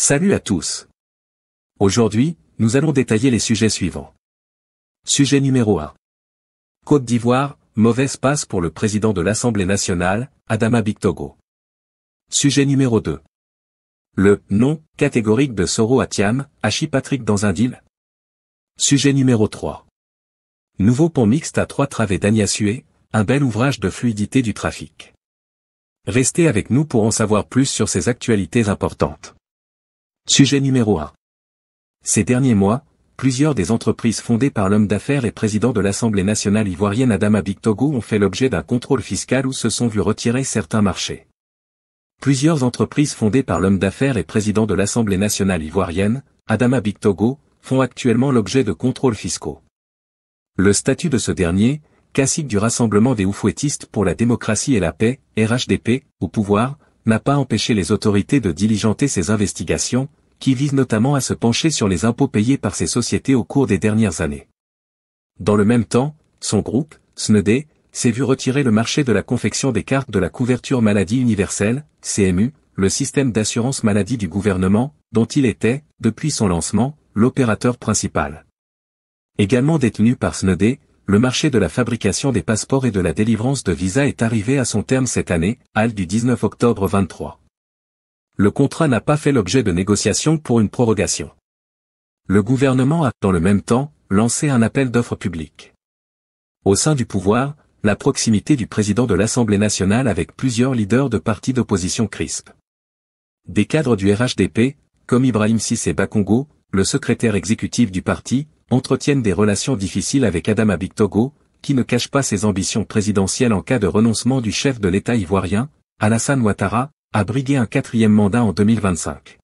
Salut à tous. Aujourd'hui, nous allons détailler les sujets suivants. Sujet numéro 1. Côte d'Ivoire, mauvaise passe pour le président de l'Assemblée nationale, Adama Bictogo. Sujet numéro 2. Le non catégorique de Soro Atiam, Hachi Patrick dans un deal. Sujet numéro 3. Nouveau pont mixte à trois travées d'Agnassué, un bel ouvrage de fluidité du trafic. Restez avec nous pour en savoir plus sur ces actualités importantes. Sujet numéro 1. Ces derniers mois, plusieurs des entreprises fondées par l'homme d'affaires et président de l'Assemblée nationale ivoirienne Adama Togo ont fait l'objet d'un contrôle fiscal où se sont vus retirer certains marchés. Plusieurs entreprises fondées par l'homme d'affaires et président de l'Assemblée nationale ivoirienne, Adama Bictogo, font actuellement l'objet de contrôles fiscaux. Le statut de ce dernier, classique du Rassemblement des Oufouettistes pour la démocratie et la paix, RHDP, au pouvoir, n'a pas empêché les autorités de diligenter ces investigations, qui vise notamment à se pencher sur les impôts payés par ces sociétés au cours des dernières années. Dans le même temps, son groupe, Snedé, s'est vu retirer le marché de la confection des cartes de la couverture maladie universelle, CMU, le système d'assurance maladie du gouvernement, dont il était, depuis son lancement, l'opérateur principal. Également détenu par Snedé, le marché de la fabrication des passeports et de la délivrance de visas est arrivé à son terme cette année, halte du 19 octobre 23 le contrat n'a pas fait l'objet de négociations pour une prorogation. Le gouvernement a, dans le même temps, lancé un appel d'offres publiques. Au sein du pouvoir, la proximité du président de l'Assemblée nationale avec plusieurs leaders de partis d'opposition CRISP. Des cadres du RHDP, comme Ibrahim Sissé Bakongo, le secrétaire exécutif du parti, entretiennent des relations difficiles avec Adama Biktogo, qui ne cache pas ses ambitions présidentielles en cas de renoncement du chef de l'État ivoirien, Alassane Ouattara, a brigué un quatrième mandat en 2025.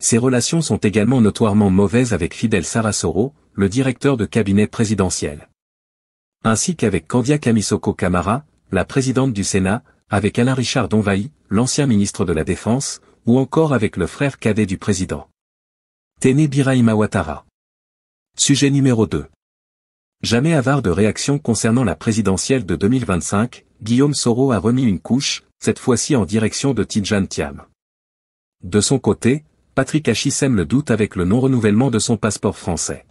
Ses relations sont également notoirement mauvaises avec Fidel Sarasoro, le directeur de cabinet présidentiel. Ainsi qu'avec Candia Kamisoko Kamara, la présidente du Sénat, avec Alain Richard Donvahi, l'ancien ministre de la Défense, ou encore avec le frère cadet du président. Tene Biraïma Sujet numéro 2. Jamais avare de réaction concernant la présidentielle de 2025, Guillaume Soro a remis une couche, cette fois-ci en direction de Tijan Tiam. De son côté, Patrick Hachi sème le doute avec le non-renouvellement de son passeport français.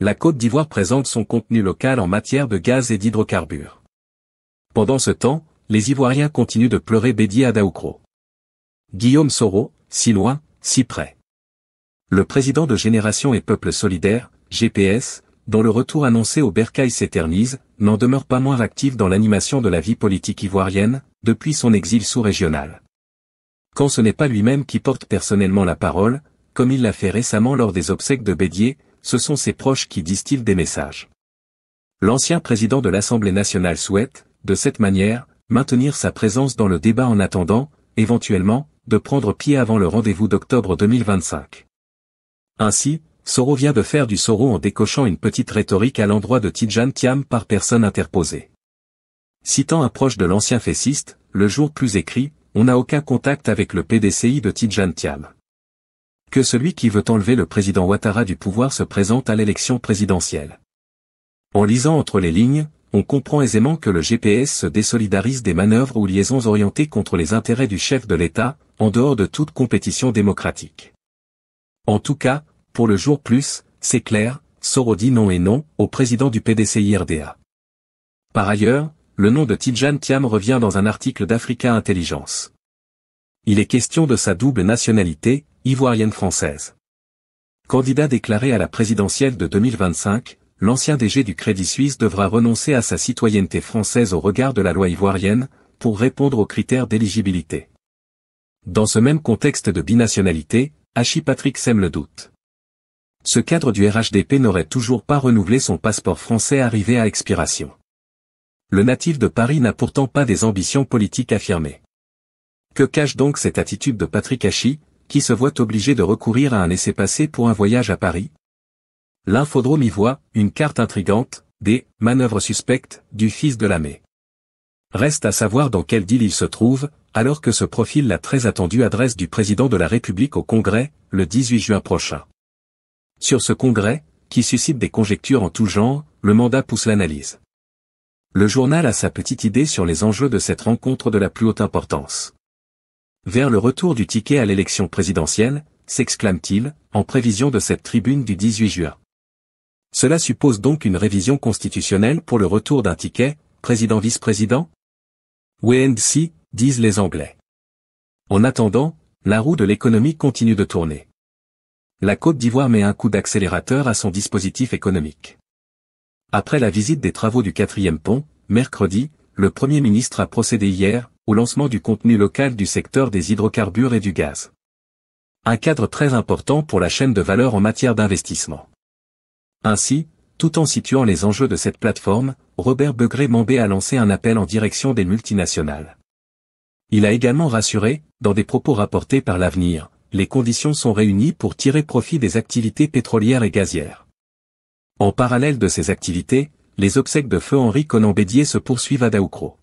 La Côte d'Ivoire présente son contenu local en matière de gaz et d'hydrocarbures. Pendant ce temps, les Ivoiriens continuent de pleurer Bédié à Daoukro. Guillaume Soro, si loin, si près. Le président de Génération et Peuple Solidaire, GPS, dont le retour annoncé au Bercail s'éternise, n'en demeure pas moins actif dans l'animation de la vie politique ivoirienne, depuis son exil sous-régional. Quand ce n'est pas lui-même qui porte personnellement la parole, comme il l'a fait récemment lors des obsèques de Bédier, ce sont ses proches qui distillent des messages. L'ancien président de l'Assemblée nationale souhaite, de cette manière, maintenir sa présence dans le débat en attendant, éventuellement, de prendre pied avant le rendez-vous d'octobre 2025. Ainsi, Soro vient de faire du Soro en décochant une petite rhétorique à l'endroit de Tijan Tiam par personne interposée. Citant un proche de l'ancien fessiste, le jour plus écrit, on n'a aucun contact avec le PDCI de Tidjane Thiam. Que celui qui veut enlever le président Ouattara du pouvoir se présente à l'élection présidentielle. En lisant entre les lignes, on comprend aisément que le GPS se désolidarise des manœuvres ou liaisons orientées contre les intérêts du chef de l'État, en dehors de toute compétition démocratique. En tout cas, pour le jour plus, c'est clair, Soro dit non et non au président du PDCI-RDA. Par ailleurs, le nom de Tidjane Tiam revient dans un article d'Africa Intelligence. Il est question de sa double nationalité, ivoirienne-française. Candidat déclaré à la présidentielle de 2025, l'ancien DG du Crédit Suisse devra renoncer à sa citoyenneté française au regard de la loi ivoirienne, pour répondre aux critères d'éligibilité. Dans ce même contexte de binationalité, Hachi Patrick sème le doute. Ce cadre du RHDP n'aurait toujours pas renouvelé son passeport français arrivé à expiration le natif de Paris n'a pourtant pas des ambitions politiques affirmées. Que cache donc cette attitude de Patrick Hachy, qui se voit obligé de recourir à un essai passer pour un voyage à Paris L'infodrome y voit, une carte intrigante, des « manœuvres suspectes » du fils de l'AMÉ. Reste à savoir dans quel deal il se trouve, alors que se profile la très attendue adresse du président de la République au Congrès, le 18 juin prochain. Sur ce congrès, qui suscite des conjectures en tout genre, le mandat pousse l'analyse. Le journal a sa petite idée sur les enjeux de cette rencontre de la plus haute importance. Vers le retour du ticket à l'élection présidentielle, s'exclame-t-il, en prévision de cette tribune du 18 juin. Cela suppose donc une révision constitutionnelle pour le retour d'un ticket, président-vice-président see », disent les Anglais. En attendant, la roue de l'économie continue de tourner. La Côte d'Ivoire met un coup d'accélérateur à son dispositif économique. Après la visite des travaux du quatrième pont, mercredi, le Premier ministre a procédé hier, au lancement du contenu local du secteur des hydrocarbures et du gaz. Un cadre très important pour la chaîne de valeur en matière d'investissement. Ainsi, tout en situant les enjeux de cette plateforme, Robert Begré-Mambé a lancé un appel en direction des multinationales. Il a également rassuré, dans des propos rapportés par l'avenir, les conditions sont réunies pour tirer profit des activités pétrolières et gazières. En parallèle de ces activités, les obsèques de feu Henri Conan Bédier se poursuivent à Daoukro.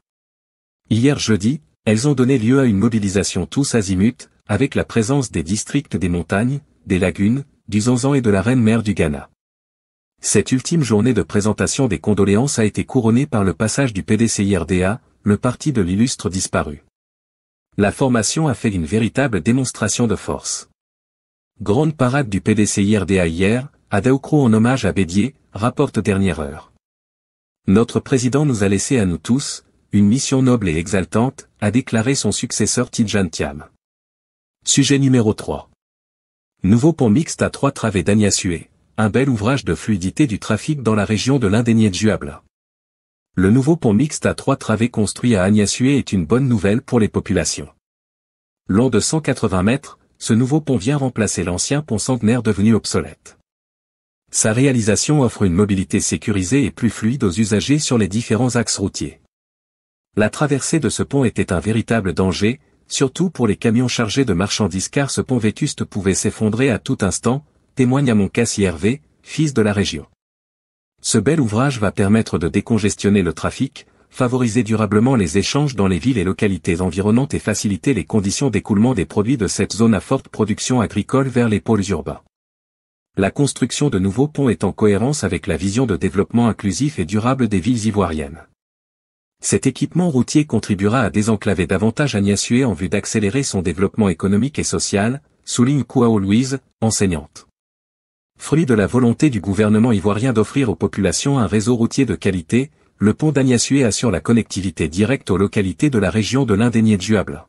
Hier jeudi, elles ont donné lieu à une mobilisation tous azimuts, avec la présence des districts des montagnes, des lagunes, du Zanzan et de la reine-mère du Ghana. Cette ultime journée de présentation des condoléances a été couronnée par le passage du PDCIRDA, le parti de l'illustre disparu. La formation a fait une véritable démonstration de force. Grande parade du PDCIRDA hier, à en hommage à Bédier, rapporte dernière heure. Notre président nous a laissé à nous tous, une mission noble et exaltante, a déclaré son successeur Tidjan Thiam. Sujet numéro 3. Nouveau pont mixte à trois travées d'Agnassué, un bel ouvrage de fluidité du trafic dans la région de Juabla. Le nouveau pont mixte à trois travées construit à Agnassué est une bonne nouvelle pour les populations. Long de 180 mètres, ce nouveau pont vient remplacer l'ancien pont centenaire devenu obsolète. Sa réalisation offre une mobilité sécurisée et plus fluide aux usagers sur les différents axes routiers. La traversée de ce pont était un véritable danger, surtout pour les camions chargés de marchandises car ce pont vétuste pouvait s'effondrer à tout instant, témoigne à mon cassier Hervé, fils de la région. Ce bel ouvrage va permettre de décongestionner le trafic, favoriser durablement les échanges dans les villes et localités environnantes et faciliter les conditions d'écoulement des produits de cette zone à forte production agricole vers les pôles urbains la construction de nouveaux ponts est en cohérence avec la vision de développement inclusif et durable des villes ivoiriennes. Cet équipement routier contribuera à désenclaver davantage Agnassué en vue d'accélérer son développement économique et social, souligne Kouao Louise, enseignante. Fruit de la volonté du gouvernement ivoirien d'offrir aux populations un réseau routier de qualité, le pont d'Agnassué assure la connectivité directe aux localités de la région de l'Indénié Diable.